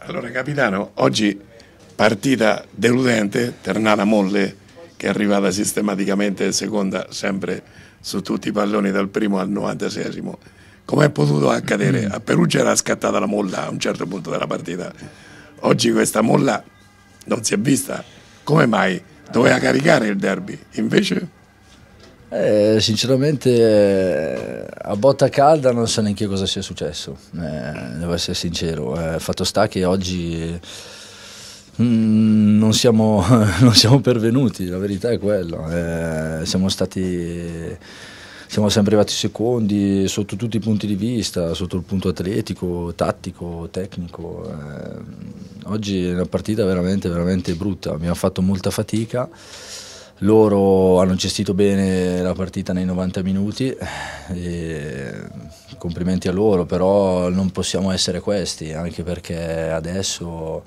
Allora capitano, oggi partita deludente, Ternana Molle che è arrivata sistematicamente seconda sempre su tutti i palloni dal primo al 96esimo. Come è potuto accadere? A Perugia era scattata la molla a un certo punto della partita. Oggi questa molla non si è vista. Come mai? Doveva caricare il derby. Invece eh, sinceramente eh, a botta calda non so neanche cosa sia successo, eh, devo essere sincero. Eh, fatto sta che oggi mm, non, siamo, non, siamo, pervenuti, la verità è quella. Eh, siamo stati... Siamo sempre arrivati secondi sotto tutti i punti di vista, sotto il punto atletico, tattico, tecnico. Eh, oggi è una partita veramente, veramente brutta, abbiamo fatto molta fatica. Loro hanno gestito bene la partita nei 90 minuti, complimenti a loro, però non possiamo essere questi, anche perché adesso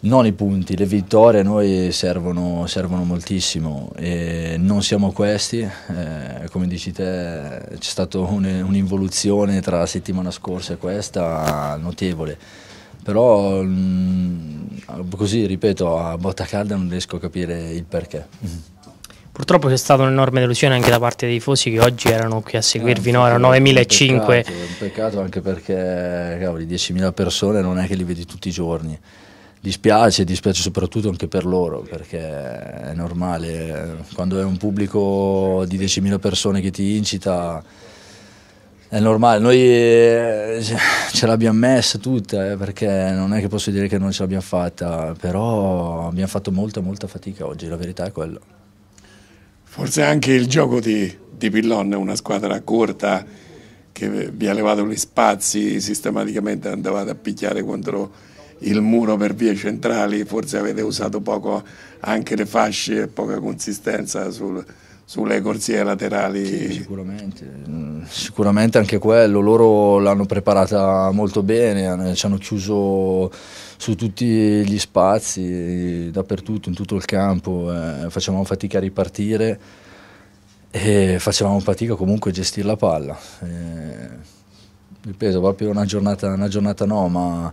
non i punti, le vittorie a noi servono, servono moltissimo e non siamo questi, eh, come dici te c'è stata un'involuzione tra la settimana scorsa e questa notevole però mh, mm, così, ripeto, a botta calda non riesco a capire il perché. Mm-hmm. Purtroppo c'è stata un'enorme delusione anche da parte dei tifosi che oggi erano qui a seguirvi, eh, no? Erano 9.500. È peccato anche perché, cavoli, 10.000 persone non è che li vedi tutti i giorni dispiace, dispiace soprattutto anche per loro perché è normale, quando è un pubblico di 10.000 persone che ti incita è normale, noi eh, ce l'abbiamo messa tutta eh, perché non è che posso dire che non ce l'abbiamo fatta, però abbiamo fatto molta molta fatica oggi, la verità è quella. Forse anche il gioco di, di Pillon, una squadra corta che vi ha levato gli spazi, sistematicamente andavate a picchiare contro il muro per vie centrali, forse avete usato poco anche le fasce e poca consistenza sul, sulle corsie laterali. Sì, sicuramente. Mm, sicuramente anche quello, loro l'hanno preparata molto bene, ci hanno chiuso su tutti gli spazi, dappertutto, in tutto il campo, eh, facevamo fatica a ripartire e facevamo fatica comunque a gestire la palla. Eh, ripeto, proprio una giornata, una giornata no, ma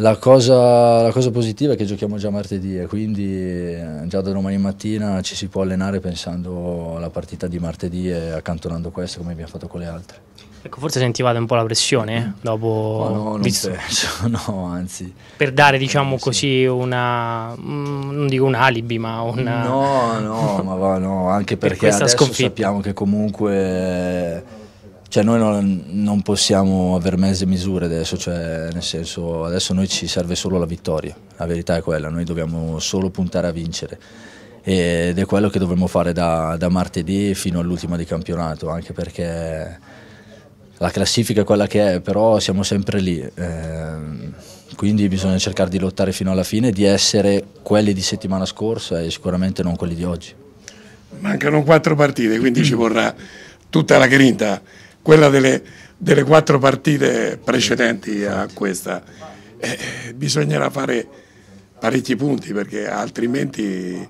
la cosa, la cosa, positiva è che giochiamo già martedì e quindi eh, già da domani mattina ci si può allenare pensando alla partita di martedì e accantonando questa come abbiamo fatto con le altre. Ecco, forse sentivate un po' la pressione eh, dopo... No, non visto... penso, no, anzi. Per dare, eh, diciamo eh, così, una... Mm, non dico un alibi, ma una... No, no, ma va, no, anche perché per adesso sconfitta. sappiamo che comunque cioè noi non, non, possiamo avere mezze misure adesso, cioè nel senso adesso noi ci serve solo la vittoria, la verità è quella, noi dobbiamo solo puntare a vincere ed è quello che dovremmo fare da, da martedì fino all'ultima di campionato, anche perché la classifica è quella che è, però siamo sempre lì, eh, quindi bisogna cercare di lottare fino alla fine, di essere quelli di settimana scorsa e sicuramente non quelli di oggi. Mancano quattro partite, quindi ci vorrà tutta la grinta quella delle, delle quattro partite precedenti a questa. Eh, bisognerà fare parecchi punti perché altrimenti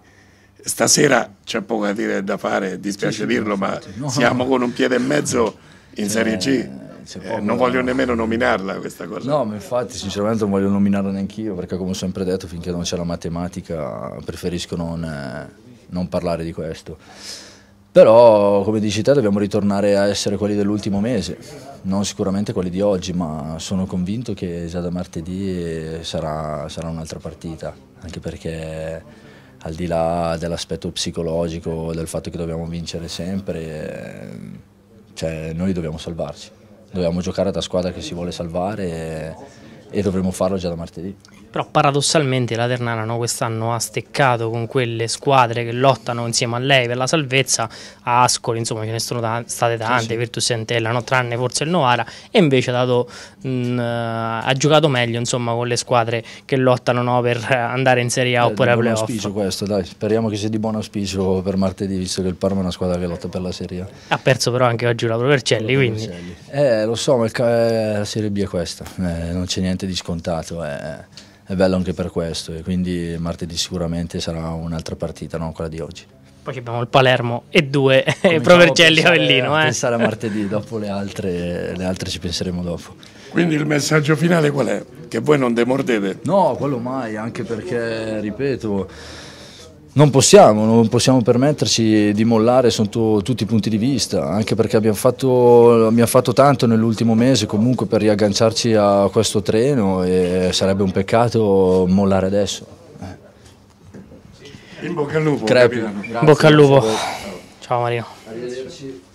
stasera c'è poco da dire da fare, dispiace sì, dirlo, ma no. siamo con un piede e mezzo in Serie C. Eh, non voglio nemmeno nominarla questa cosa. No, ma infatti sinceramente non voglio nominarla neanche io perché come ho sempre detto finché non c'è la matematica preferisco non, eh, non parlare di questo. Però, come dici te, dobbiamo ritornare a essere quelli dell'ultimo mese, non sicuramente quelli di oggi, ma sono convinto che già da martedì sarà, sarà un'altra partita, anche perché al di là dell'aspetto psicologico, del fatto che dobbiamo vincere sempre, ehm, cioè noi dobbiamo salvarci, dobbiamo giocare da squadra che si vuole salvare. E, e dovremo farlo già da martedì. Però paradossalmente la Ternana no, quest'anno ha steccato con quelle squadre che lottano insieme a lei per la salvezza, a Ascoli insomma ce ne sono ta state tante, sì, sì. Virtus e Antella, no, tranne forse il Novara e invece ha, dato, mh, mm, ha giocato meglio insomma, con le squadre che lottano no, per andare in Serie A eh, oppure a playoff. auspicio questo dai, speriamo che sia di buon auspicio per martedì visto che il Parma è una squadra che lotta per la Serie A. Ha perso però anche oggi la Provercelli, quindi... Eh lo so ma eh, la Serie B è questa, eh, non c'è niente niente di scontato, è, è bello anche per questo e quindi martedì sicuramente sarà un'altra partita, non quella di oggi. Poi abbiamo il Palermo e due Provercelli e Avellino. Eh. Pensare a martedì, dopo le altre, le altre ci penseremo dopo. Quindi il messaggio finale qual è? Che voi non demordete? No, quello mai, anche perché, ripeto non possiamo, non possiamo permetterci di mollare sotto tutti i punti di vista, anche perché abbiamo fatto, abbiamo fatto tanto nell'ultimo mese comunque per riagganciarci a questo treno e sarebbe un peccato mollare adesso. In bocca al lupo. Grazie, bocca al lupo. Ciao Mario. Arrivederci.